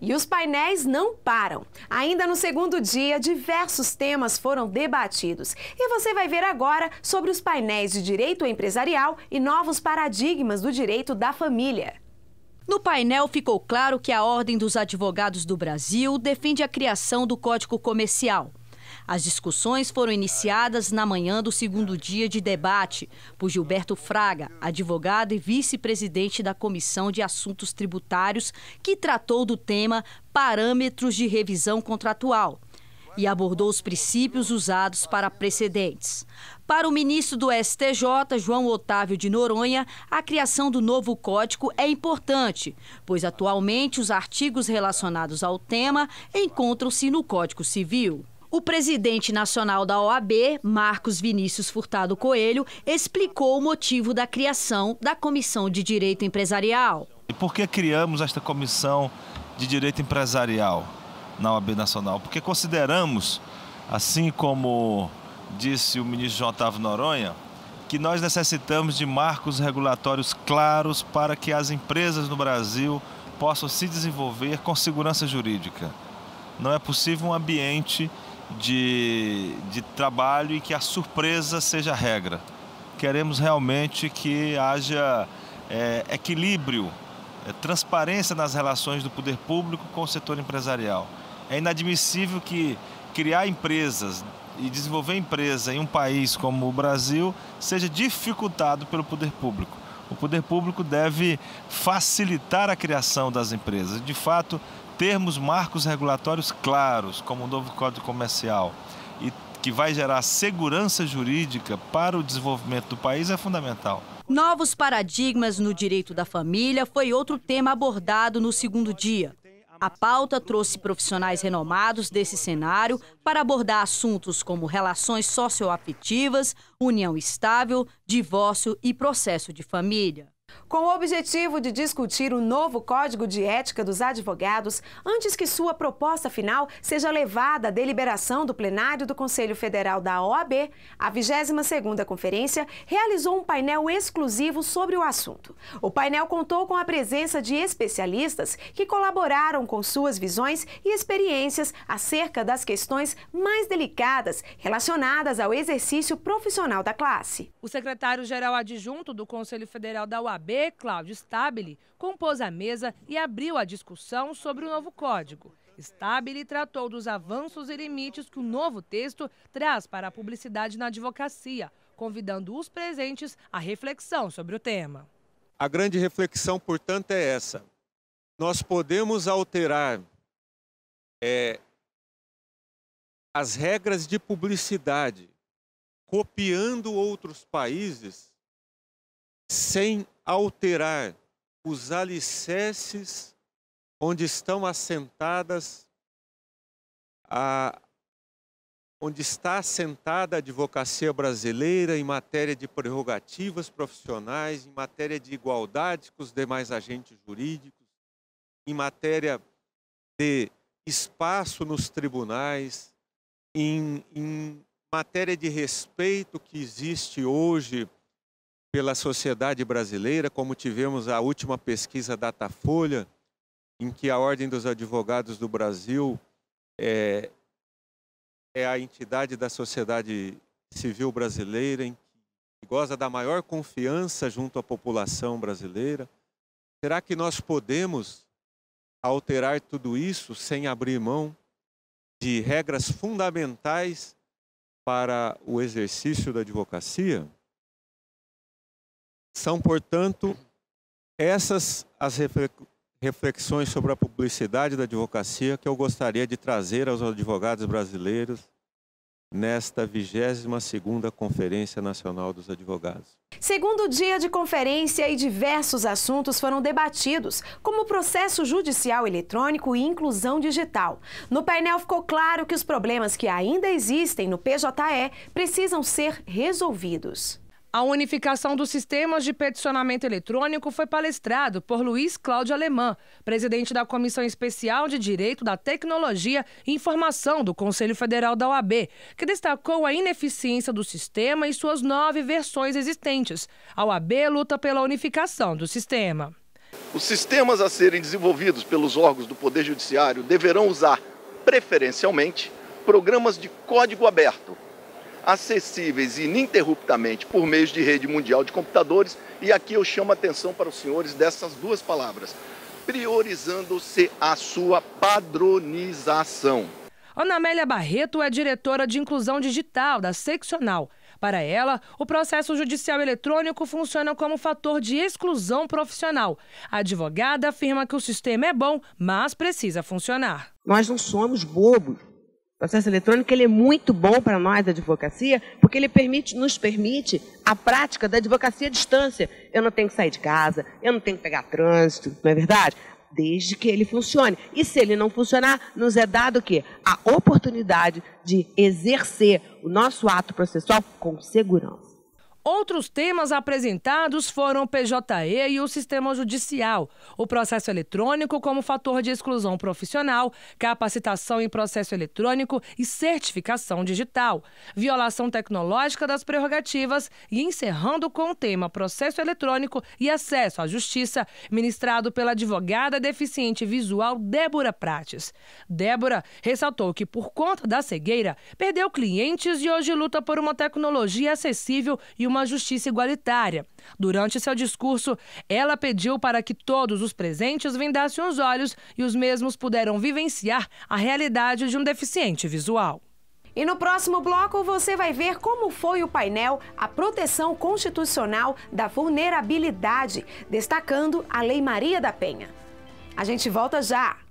E os painéis não param. Ainda no segundo dia, diversos temas foram debatidos. E você vai ver agora sobre os painéis de direito empresarial e novos paradigmas do direito da família. No painel ficou claro que a Ordem dos Advogados do Brasil defende a criação do Código Comercial. As discussões foram iniciadas na manhã do segundo dia de debate por Gilberto Fraga, advogado e vice-presidente da Comissão de Assuntos Tributários, que tratou do tema Parâmetros de Revisão Contratual e abordou os princípios usados para precedentes. Para o ministro do STJ, João Otávio de Noronha, a criação do novo código é importante, pois atualmente os artigos relacionados ao tema encontram-se no Código Civil. O presidente nacional da OAB, Marcos Vinícius Furtado Coelho, explicou o motivo da criação da Comissão de Direito Empresarial. E por que criamos esta Comissão de Direito Empresarial na OAB Nacional? Porque consideramos, assim como disse o ministro João Otávio Noronha, que nós necessitamos de marcos regulatórios claros para que as empresas no Brasil possam se desenvolver com segurança jurídica. Não é possível um ambiente de, de trabalho e que a surpresa seja a regra. Queremos realmente que haja é, equilíbrio, é, transparência nas relações do poder público com o setor empresarial. É inadmissível que criar empresas e desenvolver empresa em um país como o Brasil seja dificultado pelo poder público. O poder público deve facilitar a criação das empresas. De fato, termos marcos regulatórios claros, como o novo Código Comercial, e que vai gerar segurança jurídica para o desenvolvimento do país é fundamental. Novos paradigmas no direito da família foi outro tema abordado no segundo dia. A pauta trouxe profissionais renomados desse cenário para abordar assuntos como relações socioafetivas, união estável, divórcio e processo de família. Com o objetivo de discutir o novo Código de Ética dos Advogados, antes que sua proposta final seja levada à deliberação do plenário do Conselho Federal da OAB, a 22ª Conferência realizou um painel exclusivo sobre o assunto. O painel contou com a presença de especialistas que colaboraram com suas visões e experiências acerca das questões mais delicadas relacionadas ao exercício profissional da classe. O secretário-geral adjunto do Conselho Federal da OAB, OAB, Cláudio Stabile, compôs a mesa e abriu a discussão sobre o novo código. Stabile tratou dos avanços e limites que o novo texto traz para a publicidade na advocacia, convidando os presentes à reflexão sobre o tema. A grande reflexão, portanto, é essa. Nós podemos alterar é, as regras de publicidade, copiando outros países, sem alterar os alicerces onde estão assentadas a onde está assentada a advocacia brasileira em matéria de prerrogativas profissionais, em matéria de igualdade com os demais agentes jurídicos, em matéria de espaço nos tribunais, em, em matéria de respeito que existe hoje pela sociedade brasileira, como tivemos a última pesquisa Datafolha, em que a Ordem dos Advogados do Brasil é, é a entidade da sociedade civil brasileira em que goza da maior confiança junto à população brasileira. Será que nós podemos alterar tudo isso sem abrir mão de regras fundamentais para o exercício da advocacia? São, portanto, essas as reflexões sobre a publicidade da advocacia que eu gostaria de trazer aos advogados brasileiros nesta 22ª Conferência Nacional dos Advogados. Segundo dia de conferência e diversos assuntos foram debatidos, como o processo judicial eletrônico e inclusão digital. No painel ficou claro que os problemas que ainda existem no PJE precisam ser resolvidos. A unificação dos sistemas de peticionamento eletrônico foi palestrado por Luiz Cláudio Alemã, presidente da Comissão Especial de Direito da Tecnologia e Informação do Conselho Federal da OAB, que destacou a ineficiência do sistema e suas nove versões existentes. A OAB luta pela unificação do sistema. Os sistemas a serem desenvolvidos pelos órgãos do Poder Judiciário deverão usar, preferencialmente, programas de código aberto acessíveis ininterruptamente por meio de rede mundial de computadores. E aqui eu chamo a atenção para os senhores dessas duas palavras: priorizando-se a sua padronização. Ana Amélia Barreto é diretora de inclusão digital da seccional. Para ela, o processo judicial eletrônico funciona como fator de exclusão profissional. A advogada afirma que o sistema é bom, mas precisa funcionar. Nós não somos bobos. O processo eletrônico ele é muito bom para nós da advocacia, porque ele permite, nos permite a prática da advocacia à distância. Eu não tenho que sair de casa, eu não tenho que pegar trânsito, não é verdade? Desde que ele funcione. E se ele não funcionar, nos é dado o quê? A oportunidade de exercer o nosso ato processual com segurança. Outros temas apresentados foram o PJE e o sistema judicial, o processo eletrônico como fator de exclusão profissional, capacitação em processo eletrônico e certificação digital, violação tecnológica das prerrogativas e encerrando com o tema processo eletrônico e acesso à justiça, ministrado pela advogada deficiente visual Débora Prates. Débora ressaltou que, por conta da cegueira, perdeu clientes e hoje luta por uma tecnologia acessível e uma uma justiça igualitária. Durante seu discurso, ela pediu para que todos os presentes vendassem os olhos e os mesmos puderam vivenciar a realidade de um deficiente visual. E no próximo bloco você vai ver como foi o painel A Proteção Constitucional da Vulnerabilidade, destacando a Lei Maria da Penha. A gente volta já!